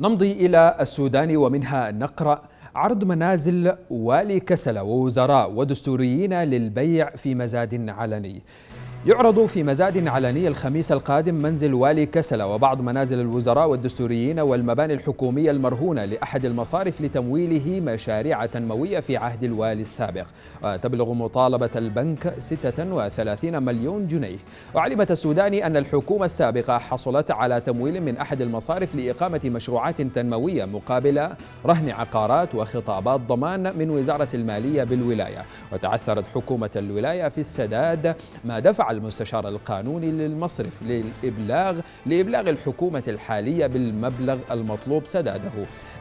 نمضي إلى السودان ومنها نقرأ عرض منازل والي كسلة ووزراء ودستوريين للبيع في مزاد علني يعرض في مزاد علني الخميس القادم منزل والي كسلة وبعض منازل الوزراء والدستوريين والمباني الحكومية المرهونة لأحد المصارف لتمويله مشاريع تنموية في عهد الوالي السابق تبلغ مطالبة البنك 36 مليون جنيه وعلمت السوداني أن الحكومة السابقة حصلت على تمويل من أحد المصارف لإقامة مشروعات تنموية مقابل رهن عقارات وخطابات ضمان من وزارة المالية بالولاية وتعثرت حكومة الولاية في السداد ما دفع المستشار القانوني للمصرف للإبلاغ لإبلاغ الحكومة الحالية بالمبلغ المطلوب سداده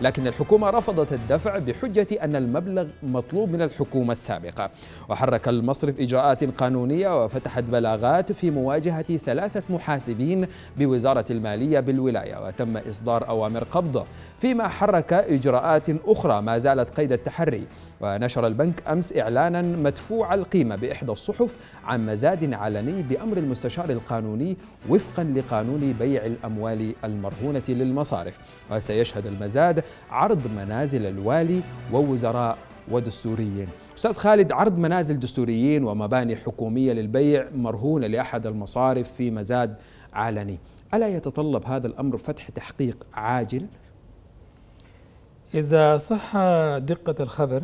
لكن الحكومة رفضت الدفع بحجة أن المبلغ مطلوب من الحكومة السابقة وحرك المصرف إجراءات قانونية وفتحت بلاغات في مواجهة ثلاثة محاسبين بوزارة المالية بالولاية وتم إصدار أوامر قبضه فيما حرك إجراءات أخرى ما زالت قيد التحري ونشر البنك أمس إعلانا مدفوع القيمة بإحدى الصحف عن مزاد علني بأمر المستشار القانوني وفقا لقانون بيع الأموال المرهونة للمصارف وسيشهد المزاد عرض منازل الوالي ووزراء ودستوريين أستاذ خالد عرض منازل دستوريين ومباني حكومية للبيع مرهونة لأحد المصارف في مزاد علني ألا يتطلب هذا الأمر فتح تحقيق عاجل إذا صح دقة الخبر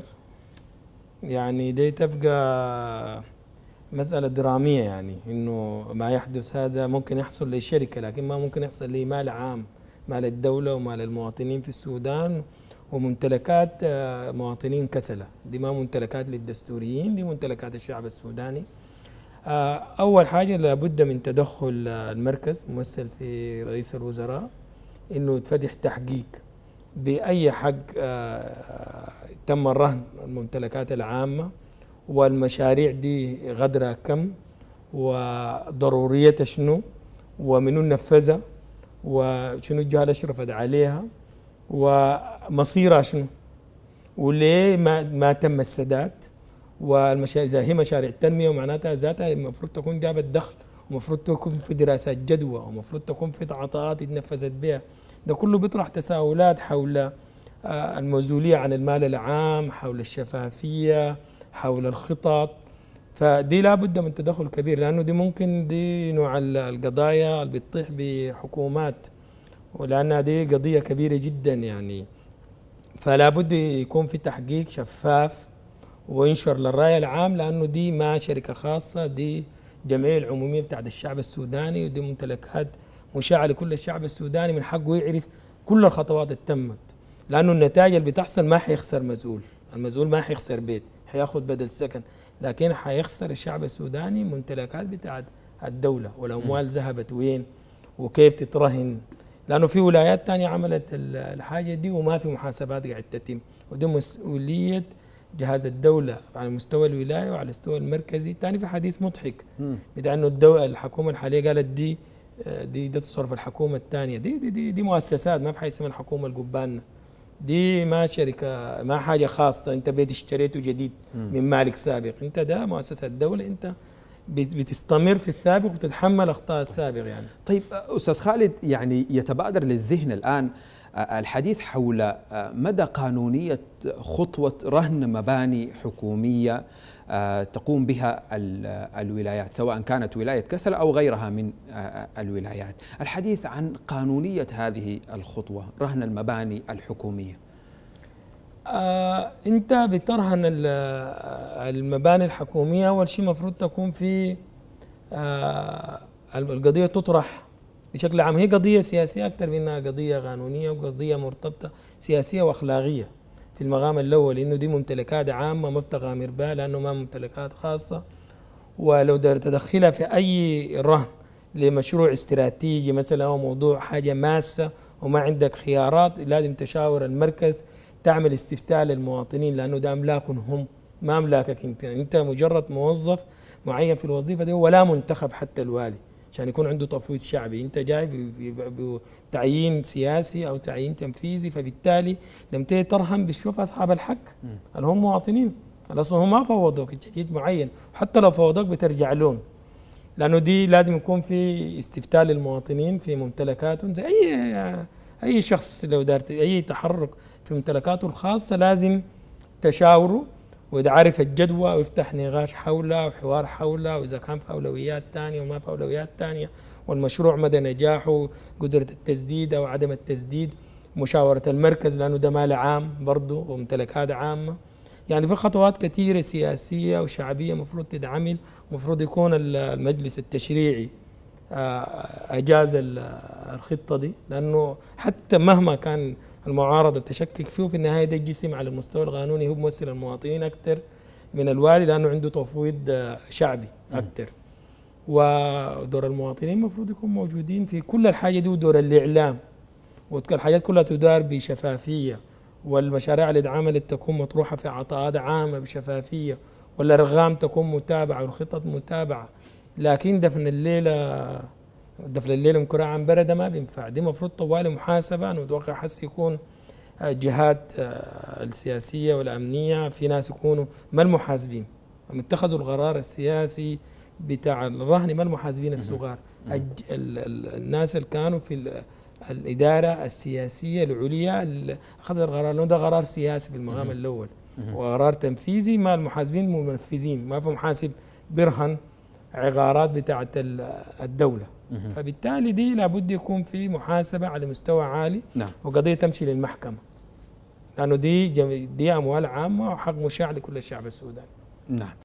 يعني دي تبقى مسألة درامية يعني إنه ما يحدث هذا ممكن يحصل للشركة لكن ما ممكن يحصل لمال عام مال الدولة ومال المواطنين في السودان وممتلكات آه، مواطنين كسلة دي ما ممتلكات للدستوريين دي ممتلكات الشعب السوداني آه، أول حاجة لابد من تدخل المركز ممثل في رئيس الوزراء إنه يتفتح تحقيق بأي حق آه، تم الرهن الممتلكات العامة والمشاريع دي غدرها كم وضروريتها شنو ومنو نفذها وشنو الجهة اللي اشرفت عليها ومصيرها شنو وليه ما ما تم السداد والمشاريع اذا هي مشاريع تنميه ومعناتها ذاتها المفروض تكون جابت دخل ومفروض تكون في دراسات جدوى ومفروض تكون في عطاءات اتنفذت بها ده كله بيطرح تساؤلات حول آه، المسؤولية عن المال العام حول الشفافية حول الخطط فدي لابد من تدخل كبير لأنه دي ممكن دي نوع القضايا اللي بتطيح بحكومات ولأنها دي قضية كبيرة جدا يعني فلا بد يكون في تحقيق شفاف وينشر للرأي العام لأنه دي ما شركة خاصة دي جمعية العمومية بتاعت الشعب السوداني ودي ممتلكات مشاع لكل الشعب السوداني من حقه يعرف كل الخطوات اللي تمت لانه النتائج اللي بتحصل ما حيخسر مزول المزول ما حيخسر بيت حياخد بدل سكن لكن حيخسر الشعب السوداني ممتلكات بتاعت الدولة والأموال ذهبت وين وكيف تترهن لأنه في ولايات تانية عملت الحاجة دي وما في محاسبات قاعد تتم ودي مسؤولية جهاز الدولة على مستوى الولاية وعلى المستوى المركزي تاني في حديث مضحك بدأ أنه الدولة الحكومة الحالية قالت دي دي دي تصرف الحكومه الثانيه دي, دي دي دي مؤسسات ما بحيث من الحكومه القبانه دي ما شركه ما حاجه خاصه انت بيت اشتريته جديد من مالك سابق انت ده مؤسسه الدولة انت بتستمر في السابق وتتحمل اخطاء السابق يعني طيب استاذ خالد يعني يتبادر للذهن الان الحديث حول آه، مدى قانونية خطوة رهن مباني حكومية آه، تقوم بها آه، الولايات سواء كانت ولاية كسل أو غيرها من الولايات الحديث عن قانونية هذه الخطوة رهن المباني الحكومية انت بترهن المباني الحكوميه اول شيء المفروض تكون في القضيه تطرح بشكل عام هي قضية سياسية أكثر منها قضية قانونية وقضية مرتبطة سياسية وأخلاقية في المقام الأول إنه دي ممتلكات عامة ما بتغامر بها لأنه ما ممتلكات خاصة ولو دار تدخلها في أي رهن لمشروع استراتيجي مثلا أو موضوع حاجة ماسة وما عندك خيارات لازم تشاور المركز تعمل استفتاء للمواطنين لأنه ده أملاكهم هم ما أملاكك أنت أنت مجرد موظف معين في الوظيفة دي ولا منتخب حتى الوالي عشان يكون عنده تفويض شعبي انت جاي بتعيين سياسي او تعيين تنفيذي فبالتالي لم ترهم بتشوف اصحاب الحق هل هم مواطنين اصلا هم ما فوضوك تجديد معين حتى لو فوضوك بترجع لهم لانه دي لازم يكون في استفتاء للمواطنين في ممتلكاتهم زي اي اي شخص لو دارت اي تحرك في ممتلكاته الخاصه لازم تشاوره واذا عرف الجدوى ويفتح نقاش حولها وحوار حولها واذا كان في اولويات ثانيه وما في اولويات ثانيه والمشروع مدى نجاحه قدره التسديد او عدم التسديد مشاوره المركز لانه ده مال عام برضه وممتلكات عامه يعني في خطوات كثيره سياسيه وشعبيه المفروض تدعمل المفروض يكون المجلس التشريعي اجاز الخطه دي لانه حتى مهما كان المعارضه تشكك فيه في النهايه ده الجسم على المستوى القانوني هو ممثل المواطنين اكثر من الوالي لانه عنده تفويض شعبي اكثر ودور المواطنين المفروض يكون موجودين في كل الحاجه دي ودور الاعلام والحاجات كلها تدار بشفافيه والمشاريع اللي اتعملت تكون مطروحه في عطاءات عامه بشفافيه والارغام تكون متابعه والخطط متابعه لكن دفن الليله دفن الليله كرة عن برده ما بينفع دي المفروض طوال محاسبه انا متوقع حس يكون الجهات آه، آه، السياسيه والامنيه في ناس يكونوا ما المحاسبين اتخذوا القرار السياسي بتاع الرهن ما المحاسبين الصغار الناس اللي كانوا في الاداره السياسيه العليا اخذ القرار لانه ده قرار سياسي في المقام الاول وقرار تنفيذي ما المحاسبين منفذين ما في محاسب برهن عقارات بتاعة الدولة فبالتالي دي لابد يكون في محاسبة على مستوى عالي نعم. وقضية تمشي للمحكمة لأنه دي دي أموال عامة وحق مشاع لكل الشعب السوداني نعم